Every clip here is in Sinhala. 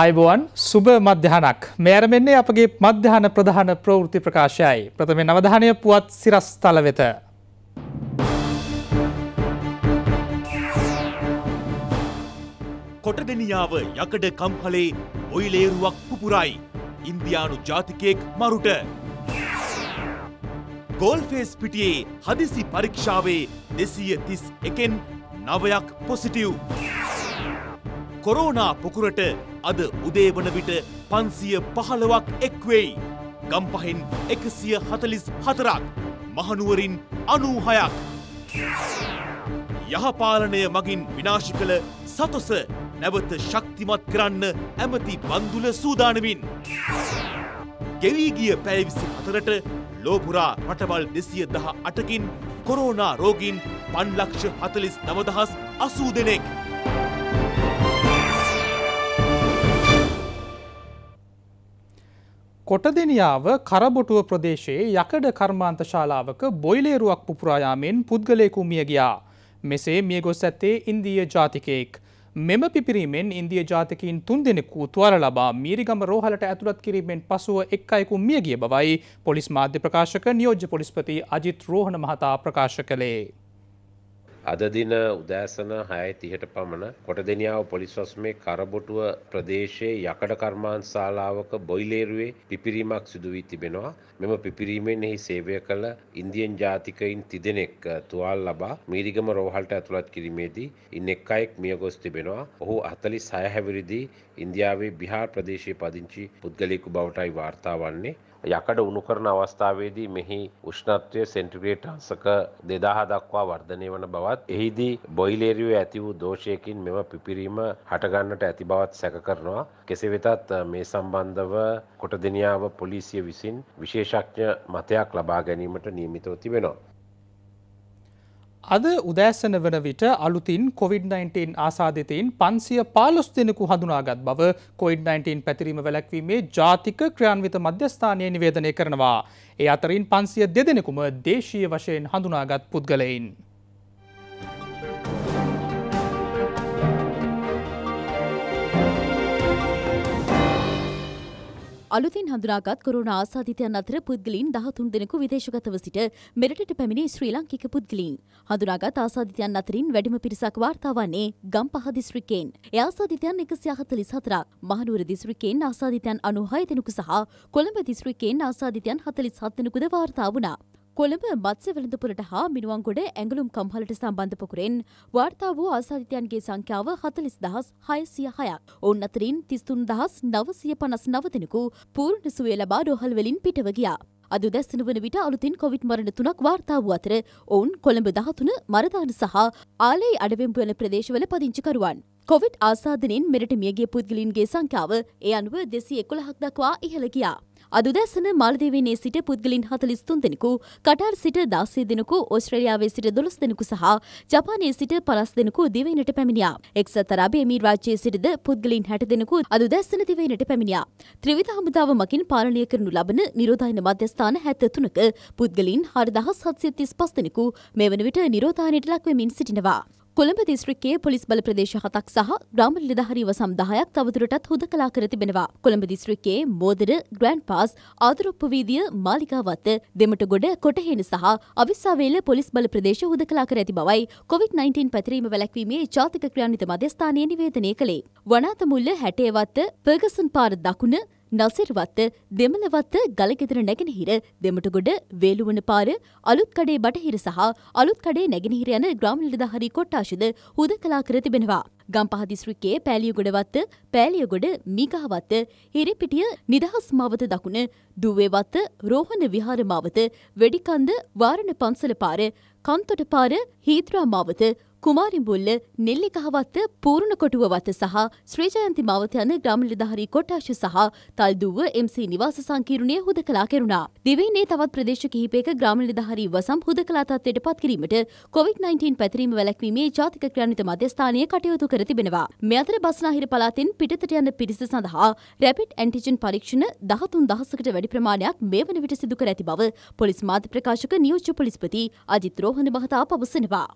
අයිබෝවන් සුබ මධ්‍යහනක් මෙයර මෙන්නේ අපගේ මධ්‍යහන ප්‍රධාන ප්‍රවෘති ප්‍රකාශයයි ප්‍රථම නවධානය පුවත් සිරස් තල වෙත. කොටඩනියාව යකඩ කම්හලේ ඔයිලේරුවක් පුපුරයි ඉන්දියානු ජාතිකයෙක් මරුට. ගෝල්ෆේස් පිටියේ හදිසි පරීක්ෂාවේ දෙසීය තිස් එකෙන් නවයක් පොසිටව්. කොරෝනා පොකුරට අද උදේ වන විට පන්සිය පහළවක් එක්වෙයි. ගම්පහෙන් එකසිය හතලිස් හතරක් මහනුවරින් අනූහයක්. යහපාලනය මගින් විනාශි කළ සතොස නැවත ශක්තිමත් කරන්න ඇමති බන්දුල සූදානමින්. ගෙවීගිය පැවිසි අතරට ලෝපුරා රටවල් දෙසිය දහ අටකින් කොරෝනා රෝගීන් පන්ලක්ෂ හතලිස් නවදහස් අසූ දෙනෙක්. කොටදෙනියාව කරබොටුව ප්‍රදේශයේ යකඩ කර්මාන්ත ශාලාවක බොයිලේරුවක් පුපුරායාමෙන් පුද්ගලයෙකු මිය ගියා. මෙසේ මිය ගොස් ඇත්තේ ඉන්දීය ජාතිකයෙක්. මෙම පිපිරීමෙන් ඉන්දිය ජාතිකින් තුන් දෙනෙකු තුවර ලබා මීරිගම රෝහලට ඇතුළත් කිරීමෙන් පසුව එක් අයෙකු මිය ගිය බවයි පොලිස් මාධ්‍ය ප්‍රකාශක නියෝජ්‍ය පොලිස්පති අජිත් රෝහණ මහතා ප්‍රකාශ කළේ. අද දින උදෑසන 6:30ට පමණ කොටදෙනියාව පොලිස් වසමේ කරබොටුව ප්‍රදේශයේ යකඩ කර්මාන්ත ශාලාවක බොයිලේරුවේ පිපිරීමක් සිදු වී තිබෙනවා. මෙම පිපිරීමෙන් එහි සේවය කළ ඉන්දියන් ජාතිකයින් තිදෙනෙක් තුවාල ලබා මීරිගම රෝහලට ඇතුළත් කිරීමේදී ඉන් එක් අයෙක් මිය ගොස් තිබෙනවා. ඔහු 46 හැවිරිදී ඉන්දියාවේ බිහාර් ප්‍රදේශයේ පදිංචි පුද්ගලයෙකු බවටයි වාර්තා වන්නේ. යකඩ උණු කරන අවස්ථාවේදී මෙහි උෂ්ණත්වය සෙන්ටිග්‍රේට් අංශක 2000 දක්වා වර්ධනය වන බවත් එහිදී බොයිලේරියෝ ඇති වූ දෝෂයකින් මෙම පිපිරීම හටගන්නට ඇති බවත් සැක කරනවා කෙසේ වෙතත් මේ සම්බන්ධව කොටදෙනියාව පොලිසිය විසින් විශේෂඥ මතයක් ලබා ගැනීමට නියමිතව තිබෙනවා අද උදෑසන වන විට අලුතින් COොVID-19 ආසාධතයෙන් පන්සිය පාලොස් දෙනෙකු හඳුනාගත් බව COොID-19 පැතිරීම වැලැක්වීමේ ජාතික ක්‍රියාන්විත මධ්‍යස්ථානය නිවේදනය කරනවා. ඒ අතරින් පන්සිය දෙදෙනෙකුම දේශීය වශයෙන් හඳුනාගත් පුද්ගලයින්. අලුතින් හඳුනාගත් කොරුණා ආසාධිතයන් අතර පුද්ගලීන් 13 දෙනෙකු විදේශගතව සිට මෙරටට පැමිණි ශ්‍රී ලාංකික පුද්ගලීන්. හඳුනාගත් ආසාධිතයන් අතරින් වැඩිම පිරිසක් වාර්තා වන්නේ ගම්පහ දිස්ත්‍රික්කයෙන්. ඒ ආසාධිතයන් 144ක්, මහනුවර දිස්ත්‍රික්කයෙන් ආසාධිතයන් 96 දෙනෙකු සහ කොළඹ දිස්ත්‍රික්කයෙන් ආසාධිතයන් 47 දෙනෙකුද වාර්තා වුණා. කොළඹ මත්ස්‍ය වෙළඳපොළට හා මිනුවන්ගොඩ ඇඟලුම් කම්හලට සම්බන්ධ පොකුරෙන් වාර්තා වූ ආසාධිතයන්ගේ සංඛ්‍යාව හතලිස් දහස් හයසිය හයක්. ඔවුන් අතරින් තිස්තුන් දහස් නවසිය පනස් නවතෙනෙකු පූර්ණ සුවය ලබා රෝහල් වලින් පිටව ගියා. අද දැස්සන වන විට අලුතින් කොවිඩ් මරණ තුනක් වාර්තා වූ අතර ඔවුන් කොළඹ දහතුන මරදාන සහ ආලේ අඩවෙම්පුවල ප්‍රදේශවල පදිංචිකරුවන්. කොවිඩ් ආසාධනෙන් මෙරට මියගේ පුද්ගලින්ගේ සංඛ්‍යාව ඒ අනුව දෙසි එකොළහක් දක්වා ඉහළ ගියා. අද උදැසන මාලදේවනේ සිට පුද්ගලින් 43 දෙනෙකු, කටාර් සිට 16 දෙනෙකු, ඕස්ට්‍රේලියාවේ සිට 12 දෙනෙකු සහ ජපානයේ සිට 50 දෙනෙකු දිවයිනට පැමිණියා. එක්සත් අරාබි එමීරාජ්‍යයේ සිටද පුද්ගලින් 60 දෙනෙකු අද උදැසන දිවයිනට පැමිණියා. ත්‍රිවිධ හමුදාව මගින් පාලනය කරනු ලබන නිරෝධායන මධ්‍යස්ථාන 73ක පුද්ගලින් 4735 දෙනෙකු මේ වන විට නිරෝධායනයට ලක්වෙමින් සිටිනවා. කොළඹ දිස්ත්‍රික්කයේ පොලිස් බල ප්‍රදේශ හතක් සහ ග්‍රාම නිලධාරීව සම්දාහයක් තවදුරටත් හුදකලා කර තිබෙනවා. කොළඹ දිස්ත්‍රික්කයේ මෝදර, ග්‍රෑන්ඩ් පාස්, ආදරොප්පු වීදිය, මාලිකාවත්ත, දෙමටගොඩ, කොටහේන සහ අවිස්සාවේල පොලිස් බල ප්‍රදේශ හුදකලා කර ඇති බවයි COVID-19 පැතිරීම වැළැක්වීමේ ජාතික ක්‍රියාන්විත මධ්‍යස්ථානය නිවේදනය කළේ. වනාත මුල්ල හැටේවත්ත, පර්ගසන් පාර දකුණ, නසිර්වත්ත දෙමලවත්ත ගලගෙදර නැගෙනහිර දෙමටගොඩ වේලුවන පාර අලුත්කඩේ බටහිර සහ අලුත්කඩේ නැගෙනහිර යන ග්‍රාමනිලධහරි කොට්ටාශද හුද කලා කර තිබෙනවා. ගම්පහ දිස්ත්‍රික්කයේ පෑලියගොඩවත්ත පෑලියගොඩ මීගහවත්ත හිරිපිටිය නිදහස් මාවත දකුණ දුවේවත්ත රෝහණ විහාර මාවත වෙඩිකන්ද වාරණ පන්සල පාර කන්තොට පාර හීද්‍රා මාවත කුමාරිඹුල්ල නෙල්ලිකහවත්ත පූර්ණකොටුව වත සහ ශ්‍රීජයන්ති මවත යන ග්‍රාමලිධාරී කොට්ටාශ සහ තල්දුව MC නිවාස සංකීර්ණය හුදකලා කෙරුණා. දිවයිනේ තවත් ප්‍රදේශ කිහිපයක ග්‍රාමලිධාරී වසම් හුදකලා තත්ත්වයට පත් කිරීමට COVID-19 පැතිරීම වැළැක්වීමේ ජාතික ක්‍රියාන්විත මධ්‍යස්ථානය කටයුතු කර තිබෙනවා. මේ අතර බස්නාහිර පළාතෙන් පිටතට යන පිරිස සඳහා රැපිඩ් ඇන්ටිජන් පරීක්ෂණ 13000කට වැඩි ප්‍රමාණයක් මේ වන විට සිදු කර ඇති බව පොලිස් මාධ්‍ය ප්‍රකාශක නියෝජ්‍ය පොලිස්පති අජිත් රෝහණ මහතා පවසනවා.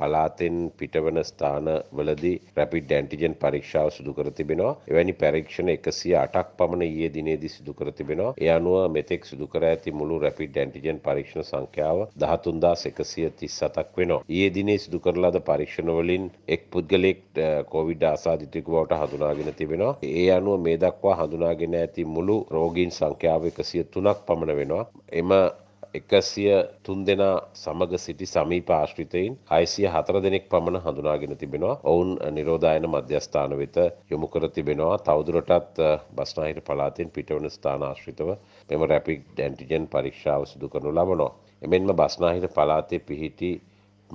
පලාතෙන් පිටවන ස්ථානවලදී රැපිඩ් ඇන්ටිජන් පරීක්ෂාව සිදු කර තිබෙනවා. එවැනි පරීක්ෂණ 108ක් පමණ ඊයේ දිනේදී සිදු කර තිබෙනවා. ඒ අනුව මෙතෙක් සිදු කර ඇති මුළු රැපිඩ් ඇන්ටිජන් පරීක්ෂණ සංඛ්‍යාව 13137ක් වෙනවා. ඊයේ දිනේ සිදු කරන ලද පරීක්ෂණ වලින් එක් පුද්ගලෙක් කොවිඩ් ආසාදිතයෙකු බවට හඳුනාගෙන තිබෙනවා. ඒ අනුව මේ දක්වා හඳුනාගෙන ඇති මුළු රෝගීන් සංඛ්‍යාව 103ක් පමණ වෙනවා. එම එකසිය තුන් දෙනා සමග සිටි සමීප ආශ්‍රිතයින් අයිසිය හතර දෙනෙක් පමණ හඳුනාගෙන තිබෙනවා ඔවුන් නිරෝධායන මධ්‍යස්ථාන වෙත යොමු කර තිබෙනවා තවදුරටත් බස්නාහිර පලාතින් පිටවන ස්ථාන ආශ්‍රිතව මෙම රැපික් ඩැන්ටිජන් පරීක්ෂාව සිදු කරනු ලබනවා. එමෙන්ම බස්නාහිර පලාතේ පිහිටි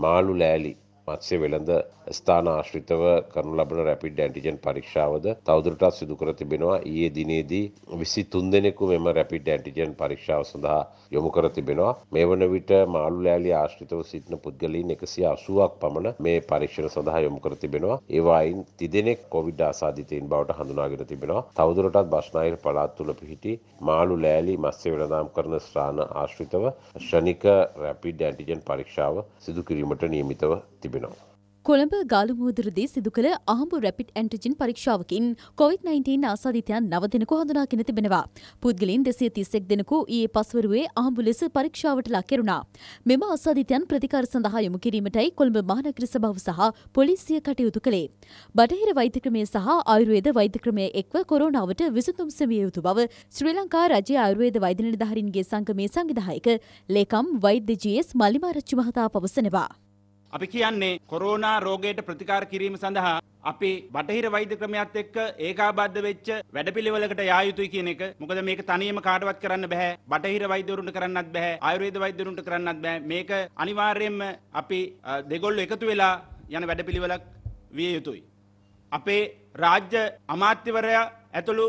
මාළු ලෑලි මත්සේ වෙළඳ ස්ථාන ආශ්‍රිතව කරනු ලබන රැපිඩ් ඇන්ටිජන් පරීක්ෂාවද තවදුරටත් සිදුකර තිබෙනවා ඒ දිනේදී විසි තුන් දෙනෙකු මෙම රැපිඩ් ඇන්ටිජන් පරීක්ෂාව සඳහා යොමු කර තිබෙනවා මේ වන විට මාළු ලෑලි ආශ්‍රිතව සිටින පුද්ගලින් එකසි අසුවක් පමණ මේ පරීක්ෂණ සඳහා යොමු කර තිබෙනවා ඒවායින් තිදෙනෙක් කොවිඩ් ආසාධිතයන් බවට හඳුනාගෙන තිබෙනවා තවදුරටත් බස්්නාහිර පලාත් තුළ පිහිටි මාළු ලෑලි මස්සේ වෙළදාම් කරන ස්ථාන ආශ්‍රිතව ශනික රැපිඩ් ඇන්ටිජන් පරීක්ෂාව සිදුකිරීමට නියමිතව තිබ තිබෙනවා. කොළඹ ගාලමුහදරදී සිදු කළ ආහඹු රැපිට් ඇන්ටිජන් පරීක්ෂාවකින් කොවිD-19 ආසාධිතයන් නව දෙනෙකු හඳුනාගෙන තිබෙනවා. පුද්ගලයන් 231 දෙනෙකු ඊයේ පස්වරුවේ ආහඹු ලෙස පරීක්ෂාවට ලක් කෙරුණා. මෙම ආසාධිතයන් ප්‍රතිකාර සඳහා යොමු කිරීමටයි කොළඹ මහනගර සභාව සහ පොලිසිය කටයුතු කළේ. බටහිර වෛද්‍ය ක්‍රමය සහ ආයුර්වේද වෛද්‍ය ක්‍රමය එක්ව කොරෝනාවට විසඳුම් සෙවිය යුතු බව ශ්‍රී ලංකා රජයේ ආයුර්වේද වෛද්‍ය නිලධාරීන්ගේ සංගමේ සංවිධායක ලේකම් වෛද්‍ය ජී.එස්. මල්ලිමාරච්චි මහතා පවසනවා. අපි කියන්නේ කොරෝනා රෝගයට ප්‍රතිකාර කිරීම සඳහා අපි බටහිර වෛද්‍ය ක්‍රමයක් එක්ක ඒකාබද්ධ වෙච්ච වැඩපිළිවෙලකට යා යුතුයි කියන එක. මොකද මේක තනියම කාටවත් කරන්න බෑ. බටහිර වෛද්‍යවරුන්ට කරන්නත් බෑ. ආයුර්වේද වෛද්‍යවරුන්ට කරන්නත් බෑ. මේක අනිවාර්යයෙන්ම අපි දෙගොල්ලෝ එකතු වෙලා යන වැඩපිළිවෙලක් විය යුතුයි. අපේ රාජ්‍ය අමාත්‍යවරයා ඇතුළු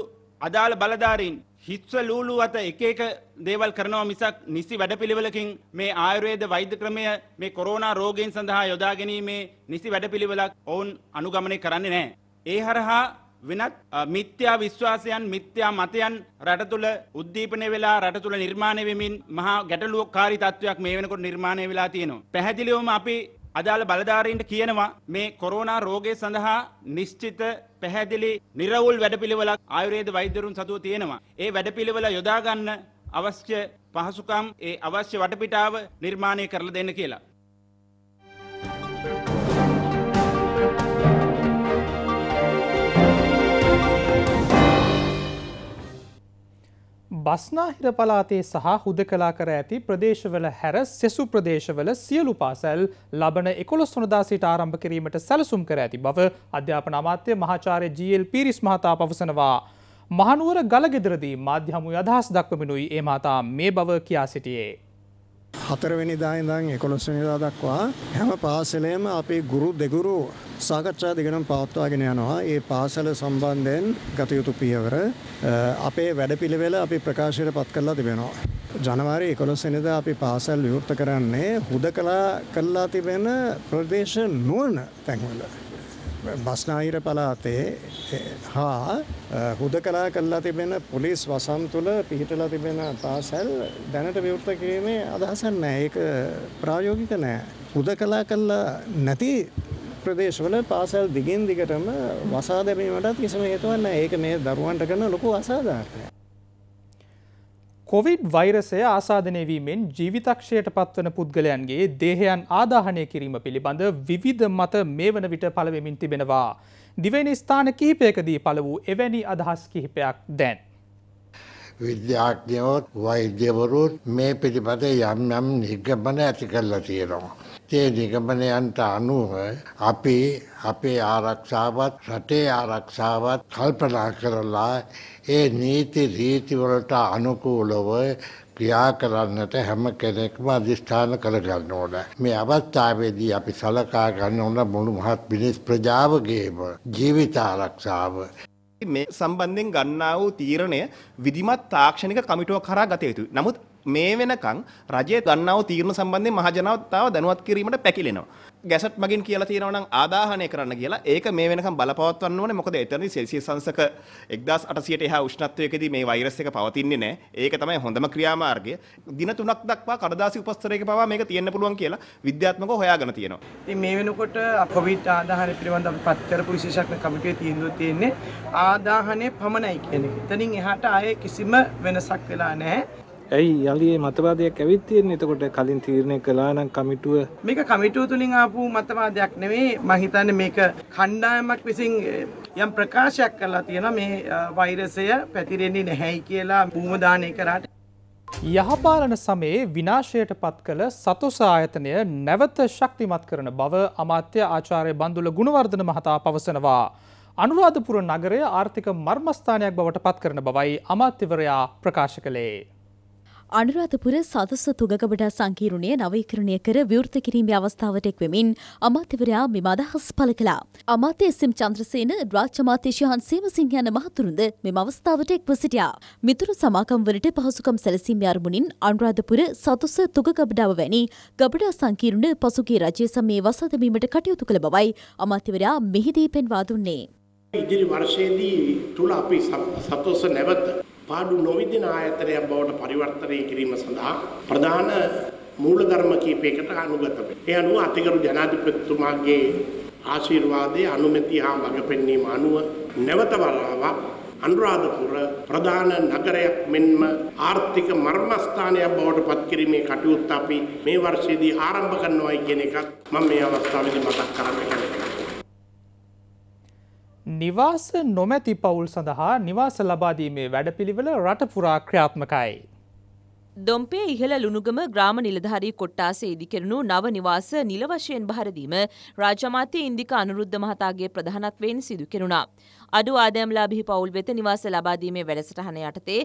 අදාළ බලධාරීන් හිස්ව ලූලු අත එක එක දේවල් කරනවා මිසක් නිසි වැඩපිළිවෙලකින් මේ ආයුර්වේද වෛද්‍ය ක්‍රමය මේ කොරෝනා රෝගයෙන් සඳහා යොදා ගැනීමේ නිසි වැඩපිළිවෙලක් ඔවුන් අනුගමනය කරන්නේ නැහැ. ඒ හරහා වෙනත් මිත්‍යා විශ්වාසයන් මිත්‍යා මතයන් රට තුළ උද්දීපනය වෙලා රට තුළ නිර්මාණය වෙමින් මහා ගැටලුවක්කාරී තත්වයක් මේ වෙනකොට නිර්මාණය වෙලා තියෙනවා. පැහැදිලිවම අපි අදාළ බලධාරීන්ට කියනවා මේ කොරෝනා රෝගය සඳහා නිශ්චිත පැහැදිලි නිරවුල් වැඩපිළිවෙලක් ආයුර්වේද වෛද්‍යවරුන් සතුව තියෙනවා. ඒ වැඩපිළිවෙල යොදා ගන්න අවශ්‍ය පහසුකම් ඒ අවශ්‍ය වටපිටාව නිර්මාණය කරලා දෙන්න කියලා. බස්නාහිර පලාතේ සහ හුද කලා කර ඇති ප්‍රදේශවල හැර සෙසු ප්‍රදේශවල සියලු පාසැල් ලබන එකොළොස් වනදා සිට ආරම්භ කිරීමට සැලසුම් කර ඇති බව අධ්‍යාපන අමාත්‍ය මහාචාරය ජීල් පිරිස් මහතා පවසනවා. මහනුවර ගලගෙදරදී මාධ්‍යහමු අදහස් දක්වමිනුයි ඒ මහතා මේ බව කියා සිටියේ. හතරවෙනිදා ඉඳන් එකොළොස්වනිදා දක්වා හැම පාසලේම අපේ ගුරු දෙගුරු සාකච්ඡා දෙගනම් පවත්වාගෙන යනවා ඒ පාසල සම්බන්ධයෙන් ගතයුතු පියවර අපේ වැඩපිළිවෙල අපි ප්‍රකාශයට පත් කරලා තිබෙනවා. ජනවාරි එකොළොස්සනිද අපි පාසල් විවෘත කරන්නේ හුද කලා කල්ලා තිබෙන ප්‍රදේශ නුවන තැන්වල. බස්නාහිර පලාතේ හා හුද කලා කල්ලා තිබෙන පොලිස් වසම් තුළ පිහිටලා තිබෙන පාසැල් දැනට විවෘත කිරීමේ අදහසන් නෑ ඒක ප්‍රායෝගික නෑ. හුද කලා කල්ලා නැති ප්‍රදේශවල පාසැල් දිගින් දිගටම වසා දැමීමටත් කිසිම හේතුවන්න ඒක මේ දරුවන්ට කරන ලොකු අසාධාරණය. කොවිඩ් වෛරසය ආසාධනයවීමෙන් ජීවිතක්ෂයට පත්වන පුද්ගලයන්ගේ දේහයන් ආදාහනය කිරීම පිළිබඳ විවිධ මත මේ වන විට පළවෙමින් තිබෙනවා. දිවෙන ස්ථාන කිහිපයකදී පළ වූ එවැනි අදහස් කිහිපයක් දැන්. විද්‍යාඥයෝත් වෛද්‍යවරුත් මේ පිළිබඳ යම් යම් නිගමන ඇති කරලා තියෙනවා. ඒ නිගමනයන්ට අනුව අපි අපේ ආරක්ෂාවත් රටේ ආරක්ෂාවත් කල්පනා කරලා ඒ නීති රීතිවලට අනුකූලව ක්‍රියා කරන්නට හැම කෙනෙක්ම අධිෂ්ඨාන කරගන්න ඕන. මේ අවස්ථාවේදී අපි සලකා ගන්න ඕන මුළු මහත් මිනිස් ප්‍රජාවගේම ජීවිත ආරක්ෂාව මේ සම්බන්ධයෙන් ගන්නා වූ තීරණය විධිමත් තාක්ෂණික කමිටුවක් කරා ගත යුතුයි. නමුත් මේ වෙනකං රජය ගන්නව තීරණ සම්බන්ධය මහජනතාව දැනුවත් කිරීමට පැකිලෙනවා. ගැසට් මගින් කියලා තියෙනවනම් ආදාහනය කරන්න කියලා ඒක මේ වෙනකම් බලපවත්වන්න ඕනේ මොකද එතනදි සෙල්සියස් අංශක 1800ට එහා උෂ්ණත්වයකදී මේ වෛරස් එක පවතින්නේ නැහැ. ඒක තමයි හොඳම ක්‍රියාමාර්ගය. දින 3ක් දක්වා කඩදාසි උපස්තරයක පවා මේක තියෙන්න පුළුවන් කියලා විද්‍යාත්මකව හොයාගෙන තියෙනවා. ඉතින් මේ වෙනකොට කොවිඩ් ආදාහනය පිළිබඳ අපි පත් කරපු විශේෂඥ කමිටුවේ තීන්දුව තියෙන්නේ ආදාහනය පමණයි කියන එක. එතනින් එහාට ආයේ කිසිම වෙනසක් වෙලා නැහැ. ඇයි යලි මතවාදයක් ඇවිත් තියෙන්නේ එතකොට කලින් තීරණය කළා නම් කමිටුව මේක කමිටුව තුලින් ආපු මතවාදයක් නෙවෙයි මම හිතන්නේ මේක කණ්ඩායමක් විසින් යම් ප්‍රකාශයක් කරලා තියෙනවා මේ වෛරසය පැතිරෙන්නේ නැහැයි කියලා භූමදානය කරාට යහපාලන සමයේ විනාශයට පත් කළ සතුස ආයතනය නැවත ශක්තිමත් කරන බව අමාත්‍ය ආචාර්ය බන්දුල ගුණවර්ධන මහතා පවසනවා. අනුරාධපුර නගරය ආර්ථික මර්මස්ථානයක් බවට පත් කරන බවයි අමාත්‍යවරයා ප්‍රකාශ කළේ. අනුරාධපුර සදස්ස තුගකබට සංකීරුණය නවීකරණය කර විවෘත කිරීමේ අවස්ථාවට එක්වෙමින් අමාත්‍යවරයා මෙම අදහස් පළ කළා. අමාත්‍ය එස්.එම්. චන්ද්‍රසේන රාජ්‍යමාත්‍යශය හන්සේම සිංහ යන මහතුරුන්ද මෙම අවස්ථාවට එක්ව සිටියා. මිතුරු සමාගම් වලට පහසුකම් සැලසීමේ අරමුණින් අනුරාධපුර සදස්ස තුගකබඩාව වැනි ගබඩා සංකීර්ණ පසුගිය රජය සමයේ වසා දැමීමට කටයුතු කළ බවයි අමාත්‍යවරයා මෙහිදී පෙන්වා දුන්නේ. ඉදිරි වර්ෂයේදී තුල අපි සතොස්ස නැවත පාඩු නොවිදින ආයතනයක් බවට පරිවර්තනය කිරීම සඳහා ප්‍රධාන මූලධර්ම කීපයකට අනුගත වේ. ඒ අනුව අතිගරු ජනාධිපතිතුමාගේ ආශිර්වාදයේ අනුමැතිය හා මඟපෙන්වීම අනුව නැවත වරාවක් අනුරාධපුර ප්‍රධාන නගරයක් මෙන්ම ආර්ථික මර්මස්ථානයක් බවට පත් කිරීමේ කටයුත්ත අපි මේ වර්ෂයේදී ආරම්භ කරනවායි කියන එකක් මම මේ අවස්ථාවේදී මතක් කරන්න කැමතියි. නිවාස නොමැති පවුල් සඳහා නිවාස ලබාදීමේ වැඩපිළිවෙල රටපුරා ක්‍රියාත්මකයි. දොම්පේ ඉහළ ලුණුගම ග්‍රාම නිලධාරී කොට්ටාසේ ඉදිකෙරණු නව නිවාස නිල වශයෙන් භාරදීම රාජමාත්‍ය ඉන්දික අනුරුද්ධ මහතාගේ ප්‍රධානත්වයෙන් සිදු කෙරුණා. අඩු ආදෑම්ලාභිහි පවුල් වෙත නිවාස ලබාදීමේ වැඩසටහන යටතේ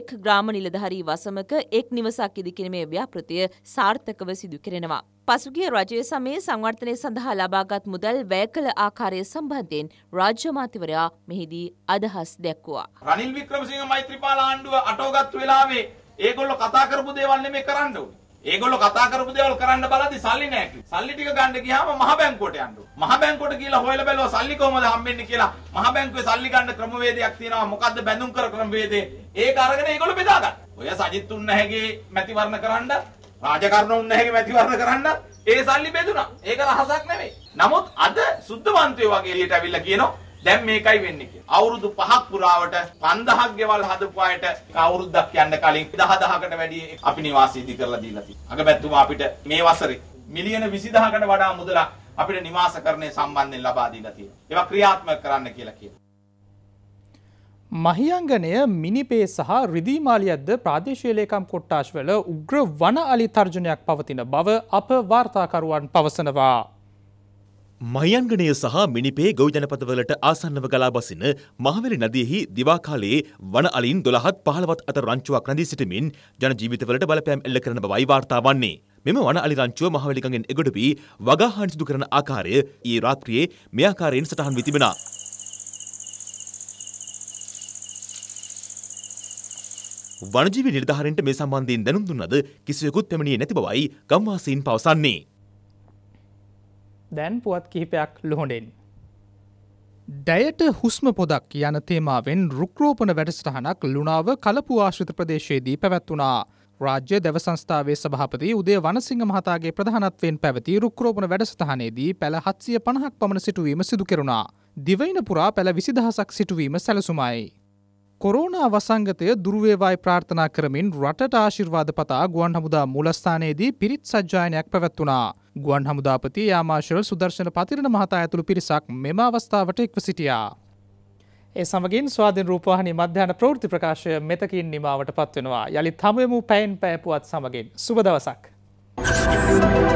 එක් ග්‍රාම නිලධාරී වසමක එක් නිවසක් ඉදිකිරීමේ ව්‍යාපෘතිය සාර්ථකව සිදු කෙරෙනවා. පසුගිය රජය සමයේ සංවර්ධනය සඳහා ලබාගත් මුදල් වැය කළ ආකාරය සම්බන්ධයෙන් රාජ්‍ය මාතිවරයා මෙහිදී අදහස් දැක්වුවා. රනිල් වික්‍රමසිංහ මෛත්‍රීපාල ආණ්ඩුව අටෝගත්තු වෙලාවේ ඒගොල්ලෝ කතා කරපු දේවල් නෙමෙයි කරන්න ඕනේ. ඒගොල්ලෝ කතා කරපු දේවල් කරන්න බලද්දි සල්ලි නැහැ කිව්වා. සල්ලි ටික ගන්න ගියාම මහ බැංකුවට යන්න ඕනේ. මහ බැංකුවට කියලා හොයලා බැලුවා සල්ලි කොහමද හම්බෙන්නේ කියලා. මහ බැංකුවේ සල්ලි ගන්න ක්‍රමවේදයක් තියෙනවා. මොකද්ද බැඳුම් කර ක්‍රමවේදේ? ඒක අරගෙන ඒගොල්ලෝ බෙදාගන්න. ඔය සජිත් උන්නහැගේ මැතිවරණ කරන්න රාජකරණ උන්නැහැගේ මැතිවරණ කරන්න ඒ සල්ලි බෙදුණා. ඒක රහසක් නෙමෙයි. නමුත් අද සුද්ධවන්තයෝ වගේ එළියට අවිල්ලා කියනවා දැන් මේකයි වෙන්නේ කියලා. අවුරුදු 5ක් පුරාවට 5000ක් ගෙවල් හදපු අයට අවුරුද්දක් යන්න කලින් 10000කට වැඩි අපි නිවාස ඉදි කරලා දීලා තියෙනවා. අගමැතිතුමා අපිට මේ වසරේ මිලියන 20000කට වඩා මුදලක් අපිට නිවාසකරණය සම්බන්ධයෙන් ලබා දීලා තියෙනවා. ඒවා ක්‍රියාත්මක කරන්න කියලා කියනවා. මහියංගනය මිනිපේ සහ රිදිීමාලියද්ද ප්‍රාදේශයලේකම් කොට්ටාශ්වල උග්‍ර වන අලි තර්ජනයක් පවතින බව අප වාර්තාකරුවන් පවසනවා. මයංගනය සහ මිනිපේ ගෞජනපතවලට ආසන්නව ගලා බසින මහවැලි නදියෙහි දිවාකාලයේ වන අලින් දොළහත් පහලවත් අත රංචුවක් රැඳී සිටමින් ජන ජීවිතවලට බලපෑම් එල්ල කරන බවයි වාර්තා වන්නේ. මෙම වන අලි රංචුව මහවැලිකගෙන් එගොඩ වී වගාහන් සිදු කරන ආකාරය ඒ රාත්‍රියේ මෙයාකාරයෙන් සටහන් විතිබෙනා. වනජීවි නිර්ධාරන්ට මේ සම්බන්ධයෙන් දැනුම් දුන්නද කිසිවෙකුත් පැමිණියේ නැති බවයි ගම්වාසීන් පවසන්නේ. දැන් පුවත් කිහිපයක් ලොහොඩෙන්. දැයට හුස්ම පොදක් යන තේමාවෙන් රුක්රෝපන වැඩසටහනක් ලුණාව කලපු ආශ්‍රිත ප්‍රදේශයේදී පැවැත්වුණා. රාජ්‍ය දැව සංස්ථාවේ සභාපති උදේ වනසිංහ මහතාගේ ප්‍රධානත්වයෙන් පැවති රුක්‍රෝපන වැඩසටහනේදී පැළ හත්සිය පණහක් පමණ සිටුවීම සිදු කෙරුණා. දිවයින පුරා පැළ විසිදහසක් සිටුවීම සැලසුමයි. කොරෝනා වසංගතය දුරුවේවායි ප්‍රාර්ථනා කරමින් රටට ආශිර්වාද පතා ගුවන් හමුදා මුලස්ථානයේදී පිරිත් සජ්ජායනයක් පැවැත්වුණා. ගුවන් හමුදාපති යාමාශල් සුදර්ශන පතිරණ මහතා ඇතුළු පිරිසක් මෙම අවස්ථාවට එක්ව සිටියා. ඒ සමගින් ස්වාධීන් රූපවාහිනී මධ්‍යහන ප්‍රවෘත්ති ප්‍රකාශය මෙතකින් නිමාවට පත්වෙනවා. යළි තමයමු පැයින් පැපුවත් සමගින් සුබ දවසක්. Thank you.